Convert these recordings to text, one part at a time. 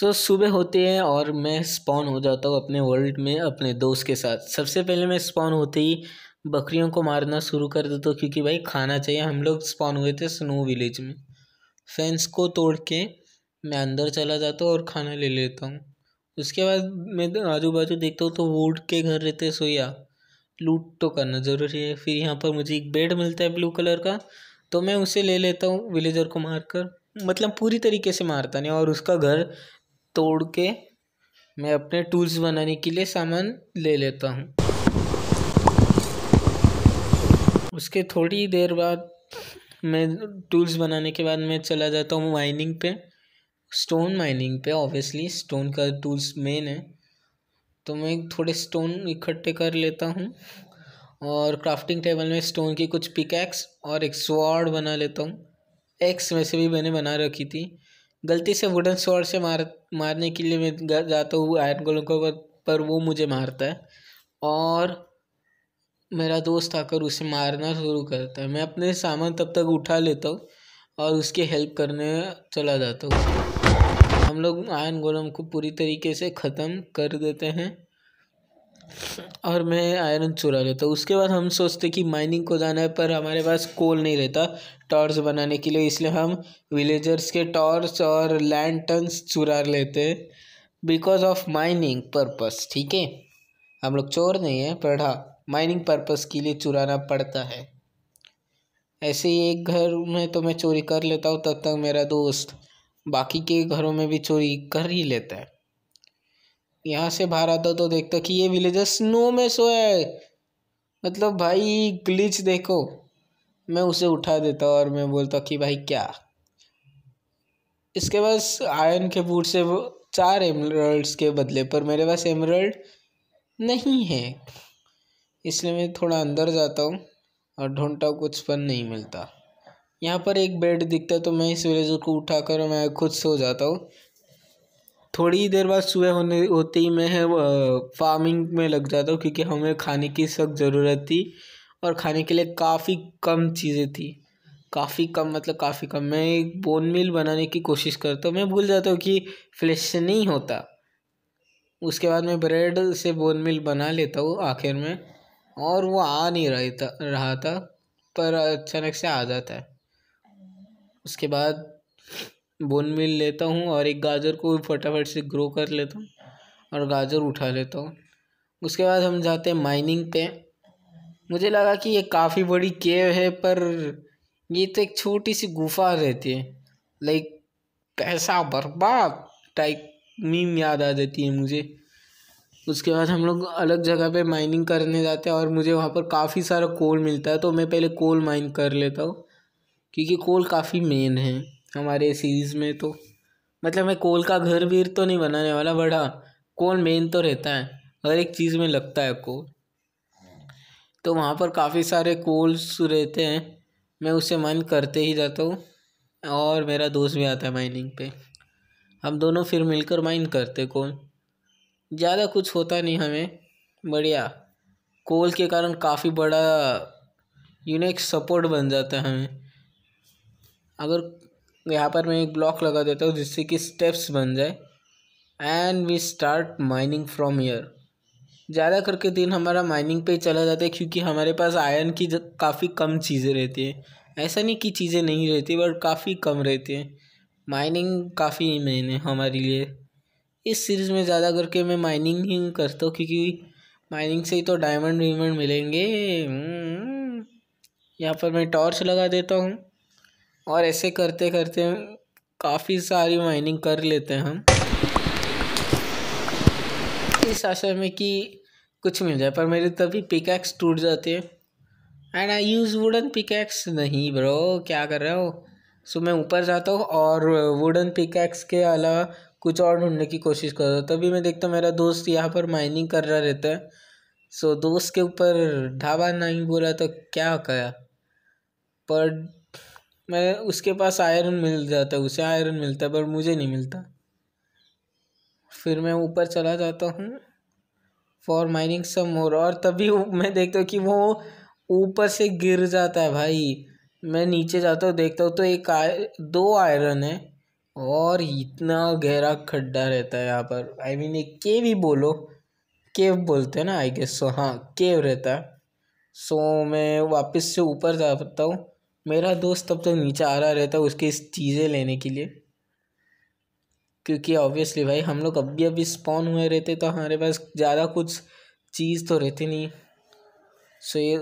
सो so, सुबह होते हैं और मैं स्पॉन हो जाता हूँ अपने वर्ल्ड में अपने दोस्त के साथ सबसे पहले मैं स्पॉन होते ही बकरियों को मारना शुरू कर देता हूँ क्योंकि भाई खाना चाहिए हम लोग स्पॉन हुए थे स्नो विलेज में फेंस को तोड़ के मैं अंदर चला जाता हूँ और खाना ले लेता हूँ उसके बाद मैं आजू बाजू देखता हूँ तो वुड के घर रहते सोया लूट तो करना ज़रूरी है फिर यहाँ पर मुझे एक बेड मिलता है ब्लू कलर का तो मैं उसे ले लेता हूँ विलेजर को मारकर मतलब पूरी तरीके से मारता नहीं और उसका घर तोड़ के मैं अपने टूल्स बनाने के लिए सामान ले लेता हूँ उसके थोड़ी देर बाद मैं टूल्स बनाने के बाद मैं चला जाता हूँ माइनिंग पे स्टोन माइनिंग पे ऑब्वियसली स्टोन का टूल्स मेन है तो मैं थोड़े स्टोन इकट्ठे कर लेता हूँ और क्राफ्टिंग टेबल में स्टोन की कुछ पिकैक्स और एक स्वॉर्ड बना लेता हूँ एक्स वैसे भी मैंने बना रखी थी गलती से वुडन स्वॉर्ड से मार मारने के लिए मैं जाता हूँ आयरन गोलम को पर, वो मुझे मारता है और मेरा दोस्त आकर उसे मारना शुरू करता है मैं अपने सामान तब तक उठा लेता हूँ और उसकी हेल्प करने चला जाता हूँ हम लोग आयन गोलम को पूरी तरीके से ख़त्म कर देते हैं और मैं आयरन चुरा लेता हूँ उसके बाद हम सोचते कि माइनिंग को जाना है पर हमारे पास कोल नहीं रहता टॉर्च बनाने के लिए इसलिए हम विलेजर्स के टॉर्च और लैंटर्न्स चुरा लेते हैं बिकॉज ऑफ माइनिंग पर्पस ठीक है हम लोग चोर नहीं है पर हाँ माइनिंग पर्पस के लिए चुराना पड़ता है ऐसे ही एक घर में तो मैं चोरी कर लेता हूँ तब तक मेरा दोस्त बाकी के घरों में भी चोरी कर ही लेता है यहाँ से बाहर आता तो देखता कि ये विलेजर स्नो में सोया है मतलब भाई ग्लिच देखो मैं उसे उठा देता और मैं बोलता कि भाई क्या इसके पास आयन के बूट से वो चार एमरल्ड्स के बदले पर मेरे पास एमरल्ड नहीं है इसलिए मैं थोड़ा अंदर जाता हूँ और ढूंढता कुछ पर नहीं मिलता यहाँ पर एक बेड दिखता है तो मैं इस विलेजर को उठा कर मैं खुद सो जाता हूँ थोड़ी देर बाद सुबह होने होते ही मैं फार्मिंग में लग जाता हूँ क्योंकि हमें खाने की सख्त ज़रूरत थी और खाने के लिए काफ़ी कम चीज़ें थी काफ़ी कम मतलब काफ़ी कम मैं एक बोन मील बनाने की कोशिश करता हूँ मैं भूल जाता हूँ कि फ्लेश नहीं होता उसके बाद मैं ब्रेड से बोन मिल बना लेता हूँ आखिर में और वो आ नहीं रही था रहा था पर अचानक से आ जाता है उसके बाद बोन मिल लेता हूँ और एक गाजर को फटाफट से ग्रो कर लेता हूँ और गाजर उठा लेता हूँ उसके बाद हम जाते हैं माइनिंग पे मुझे लगा कि ये काफ़ी बड़ी केव है पर ये तो एक छोटी सी गुफा रहती है लाइक पैसा बर्बाद टाइप मीम याद आ जाती है मुझे उसके बाद हम लोग अलग जगह पे माइनिंग करने जाते हैं और मुझे वहाँ पर काफ़ी सारा कोल मिलता है तो मैं पहले कोल माइन कर लेता हूँ क्योंकि कोल काफ़ी मेन है हमारे सीरीज़ में तो मतलब मैं कोल का घर वीर तो नहीं बनाने वाला बड़ा कोल मेन तो रहता है हर एक चीज़ में लगता है कोल तो वहाँ पर काफ़ी सारे कोल्स रहते हैं मैं उसे माइन करते ही जाता हूँ और मेरा दोस्त भी आता है माइनिंग पे हम दोनों फिर मिलकर माइन करते कोल ज़्यादा कुछ होता नहीं हमें बढ़िया कोल के कारण काफ़ी बड़ा यूनिक सपोर्ट बन जाता है हमें अगर यहाँ पर मैं एक ब्लॉक लगा देता हूँ जिससे कि स्टेप्स बन जाए and we start mining from here ज़्यादा करके दिन हमारा माइनिंग पे चला जाता है क्योंकि हमारे पास आयरन की काफ़ी कम चीज़ें रहती है ऐसा नहीं कि चीज़ें नहीं रहती बट काफ़ी कम रहती हैं माइनिंग काफ़ी मेन है हमारे लिए इस सीरीज़ में ज़्यादा करके मैं माइनिंग ही करता हूँ क्योंकि माइनिंग से ही तो डायमंड वीमंड मिलेंगे हम्म। यहाँ पर मैं टॉर्च लगा देता हूँ और ऐसे करते करते काफ़ी सारी माइनिंग कर लेते हैं हम इस आशा में कि कुछ मिल जाए पर मेरे तभी पिकैक्स टूट जाते हैं and I use wooden pickaxe नहीं ब्रो क्या कर रहे हो सो मैं ऊपर जाता हूँ और वुडन पिकैक्स के अलावा कुछ और ढूंढने की कोशिश कर रहा हूँ तभी मैं देखता हूँ मेरा दोस्त यहाँ पर माइनिंग कर रहा रहता है सो दोस्त के ऊपर ढाबा नहीं बोला तो क्या कहा पर मैं उसके पास आयरन मिल जाता है उसे आयरन मिलता है पर मुझे नहीं मिलता फिर मैं ऊपर चला जाता हूँ फॉर माइनिंग सम मोर और तभी मैं देखता हूँ कि वो ऊपर से गिर जाता है भाई मैं नीचे जाता हूँ देखता हूँ तो एक आय दो आयरन है और इतना गहरा खड्डा रहता है यहाँ पर आई मीन एक केव ही बोलो केव बोलते हैं ना आई गेस सो हाँ केव रहता है सो मैं वापस से ऊपर जाता हूँ मेरा दोस्त तब तक तो नीचे आ रहा रहता है उसकी चीज़ें लेने के लिए क्योंकि ऑब्वियसली भाई हम लोग अभी अभी स्पॉन हुए रहते तो हमारे पास ज़्यादा कुछ चीज़ तो रहती नहीं सो ये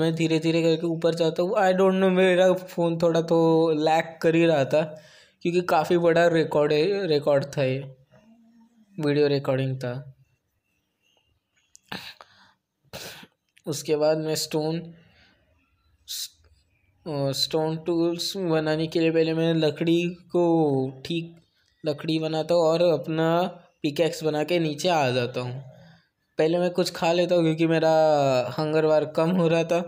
मैं धीरे धीरे करके ऊपर जाता हूँ आई डोंट नो मेरा फ़ोन थोड़ा तो लैक कर ही रहा था क्योंकि काफ़ी बड़ा रिकॉर्ड रिकॉर्ड था ये वीडियो रिकॉर्डिंग था उसके बाद मैं स्टोन स्टोन टूल्स बनाने के लिए पहले मैंने लकड़ी को ठीक लकड़ी बनाता हूँ और अपना पिकैक्स बना के नीचे आ जाता हूँ पहले मैं कुछ खा लेता हूँ क्योंकि मेरा हंगर वार कम हो रहा था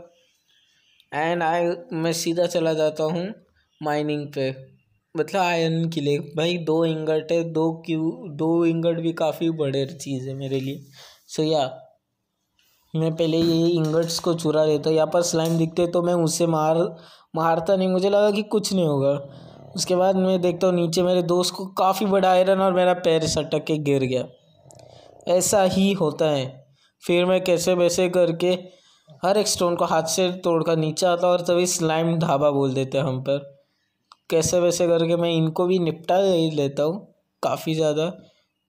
एंड आई मैं सीधा चला जाता हूँ माइनिंग पे मतलब आयरन के लिए भाई दो इंगट है दो क्यू दो इंगट भी काफ़ी बड़े चीज़ है मेरे लिए सो so, या yeah, मैं पहले ये इंगट्स को चुरा लेता यहाँ पर स्लाइम दिखते तो मैं उससे मार मारता नहीं मुझे लगा कि कुछ नहीं होगा उसके बाद मैं देखता हूँ नीचे मेरे दोस्त को काफ़ी बड़ा आयरन और मेरा पैर सटक के गिर गया ऐसा ही होता है फिर मैं कैसे वैसे करके हर एक स्टोन को हाथ से तोड़ कर नीचे आता और तभी स्लाइम ढाबा बोल देते हम पर कैसे वैसे करके मैं इनको भी निपटा ही लेता हूँ काफ़ी ज़्यादा